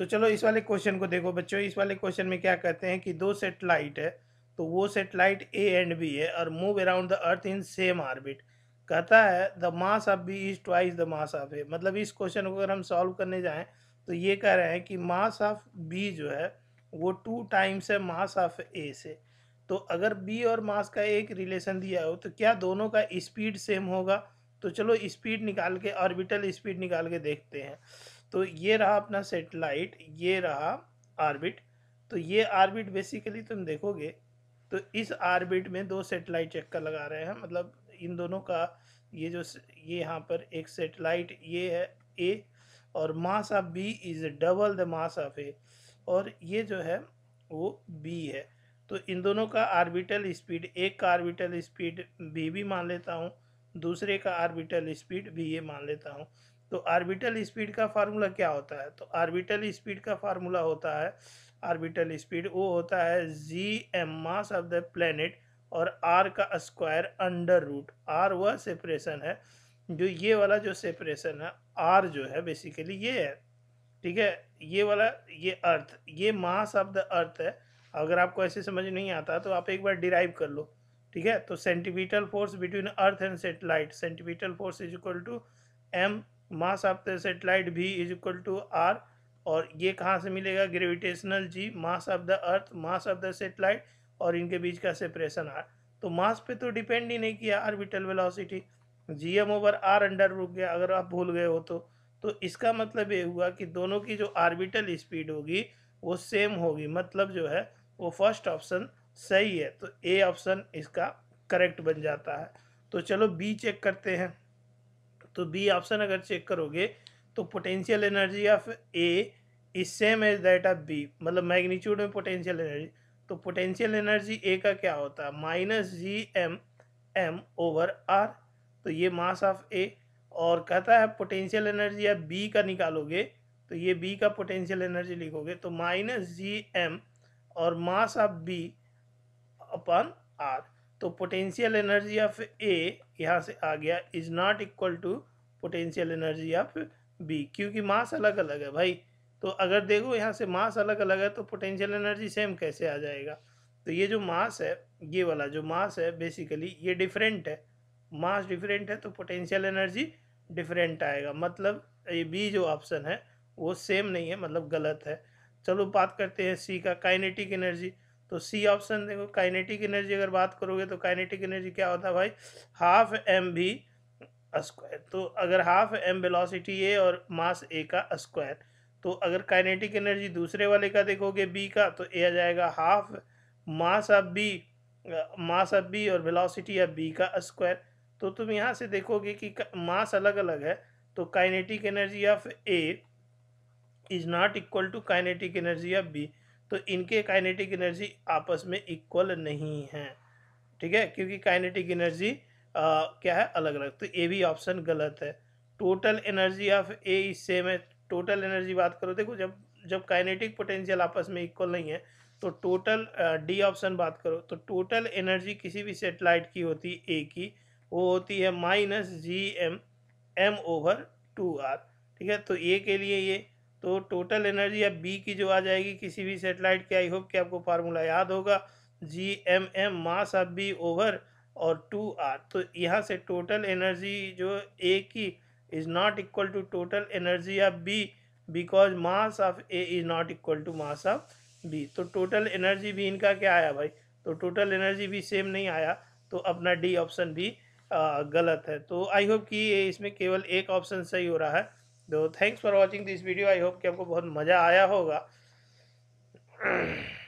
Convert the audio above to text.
तो चलो इस वाले क्वेश्चन को देखो बच्चों इस वाले क्वेश्चन में क्या कहते हैं कि दो सेटेलाइट है तो वो सेटेलाइट ए एंड बी है और move around the earth in same orbit कहता है the mass of B is twice the mass of A मतलब इस क्वेश्चन को अगर हम सॉल्व करने जाएं तो ये कह रहे हैं कि मास ऑफ बी जो है वो टू टाइम्स है मास ऑफ ए से तो अगर बी और मास का एक रिलेशन दिया हो तो क्या दोनों का स्पीड सेम होगा तो चलो स्पीड निकाल के ऑर्बिटल स्पीड निकाल के देखते हैं तो ये रहा अपना सेटेलाइट ये रहा आर्बिट तो ये आर्बिट बेसिकली तुम देखोगे तो इस आर्बिट में दो सेटेलाइट चक्कर लगा रहे हैं मतलब इन दोनों का ये जो ये यहाँ पर एक सेटेलाइट ये है ए और mass of B is double the mass of A और ये जो है वो बी है तो इन दोनों का आर्बिटल स्पीड एक का आर्बिटल स्पीड बी भी मान लेता हूँ दूसरे का आर्बिटल स्पीड भी ये मान लेता हूँ तो आर्बिटल स्पीड का फार्मूला क्या होता है तो आर्बिटल स्पीड का फार्मूला होता है आर्बिटल स्पीड वो होता है G M mass of the planet और आर का स्क्वायर अंडर रूट आर वह सेपरेशन है जो ये वाला जो सेपरेशन है आर जो है बेसिकली ये है ठीक है ये वाला ये अर्थ ये मास ऑफ द अर्थ है अगर आपको ऐसे समझ नहीं आता तो आप एक बार डिराइव कर लो ठीक है तो centripetal force between earth and satellite centripetal force is equal to M mass of the satellite भी इज इक्वल टू आर और ये कहाँ से मिलेगा gravitational G mass of the earth mass of the satellite और इनके बीच का सेपरेशन आर तो मास पे तो डिपेंड ही नहीं किया orbital velocity G M over R under रुक गया अगर आप भूल गए हो तो तो इसका मतलब ये हुआ कि दोनों की जो आर्बिटल स्पीड होगी वो सेम होगी मतलब जो है वो फर्स्ट ऑप्शन सही है तो ए ऑप्शन इसका करेक्ट बन जाता है तो चलो बी चेक करते हैं तो बी ऑप्शन अगर चेक करोगे तो potential energy of A is same as that of B मतलब मैग्नीट्यूड में पोटेंशियल एनर्जी तो पोटेंशियल एनर्जी ए का क्या होता है minus G M M over R तो ये मास ऑफ ए और कहता है पोटेंशियल एनर्जी आप बी का निकालोगे तो ये बी का पोटेंशियल एनर्जी लिखोगे तो माइनस जी एम और मास ऑफ बी अपन आर तो पोटेंशियल एनर्जी ऑफ ए यहाँ से आ गया is not equal to potential energy of B क्योंकि मास अलग अलग है भाई तो अगर देखो यहाँ से मास अलग अलग है तो पोटेंशियल एनर्जी सेम कैसे आ जाएगा तो ये जो मास है ये वाला जो मास है बेसिकली ये डिफरेंट है मास डिफरेंट है तो पोटेंशियल एनर्जी डिफरेंट आएगा मतलब ये बी जो ऑप्शन है वो सेम नहीं है मतलब गलत है चलो बात करते हैं सी का काइनेटिक एनर्जी तो सी ऑप्शन देखो काइनेटिक एनर्जी अगर बात करोगे तो काइनेटिक एनर्जी क्या होता है भाई हाफ एम भी स्क्वायर तो अगर हाफ एम वेलोसिटी ए और मास ए का स्क्वायर तो अगर काइनेटिक एनर्जी दूसरे वाले का देखोगे बी का तो ए आ जाएगा half mass of B mass of B और वेलोसिटी ऑफ बी का स्क्वायर तो तुम यहाँ से देखोगे कि मास अलग अलग है तो kinetic energy of A is not equal to kinetic energy of B तो इनके काइनेटिक एनर्जी आपस में इक्वल नहीं है ठीक है क्योंकि काइनेटिक एनर्जी आ, क्या है अलग अलग तो ए भी ऑप्शन गलत है total energy of A is same है टोटल एनर्जी बात करो देखो जब जब काइनेटिक पोटेंशियल आपस में इक्वल नहीं है तो टोटल डी ऑप्शन बात करो तो टोटल एनर्जी किसी भी सेटेलाइट की होती है ए की वो होती है minus G M M over two R ठीक है तो ए के लिए ये तो टोटल एनर्जी अब बी की जो आ जाएगी किसी भी सेटेलाइट की आई होप कि आपको फार्मूला याद होगा G M M mass of B over और टू आर तो यहाँ से टोटल एनर्जी जो ए की is not equal to total energy of B because mass of A is not equal to mass of B तो total energy भी इनका क्या आया भाई तो टोटल एनर्जी भी सेम नहीं आया तो अपना डी ऑप्शन भी आ, गलत है तो आई होप कि इसमें केवल एक ऑप्शन सही हो रहा है तो thanks for watching this video I hope कि आपको बहुत मज़ा आया होगा